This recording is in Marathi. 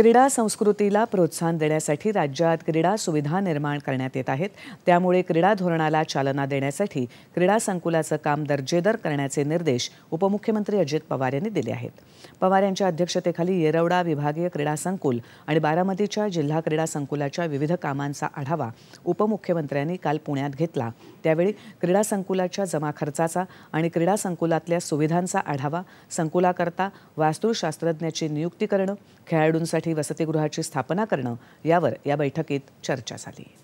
क्रीडा संस्कृतीला प्रोत्साहन देण्यासाठी राज्यात क्रीडा सुविधा निर्माण करण्यात येत आहेत त्यामुळे क्रीडा धोरणाला चालना देण्यासाठी क्रीडा संकुलाचं काम दर्जेदार करण्याचे निर्देश उपमुख्यमंत्री अजित पवार यांनी दिले आहेत पवार यांच्या अध्यक्षतेखाली येरवडा विभागीय क्रीडा संकुल आणि बारामतीच्या जिल्हा क्रीडा संकुलाच्या विविध कामांचा आढावा उपमुख्यमंत्र्यांनी काल पुण्यात घेतला त्यावेळी क्रीडा संकुलाच्या जमा खर्चाचा आणि क्रीडा संकुलातल्या सुविधांचा आढावा संकुलाकरता वास्तुशास्त्रज्ञाची नियुक्ती करणं खेळाडूंसाठी वसतिगृहाची स्थापना करणं यावर या बैठकीत चर्चा झाली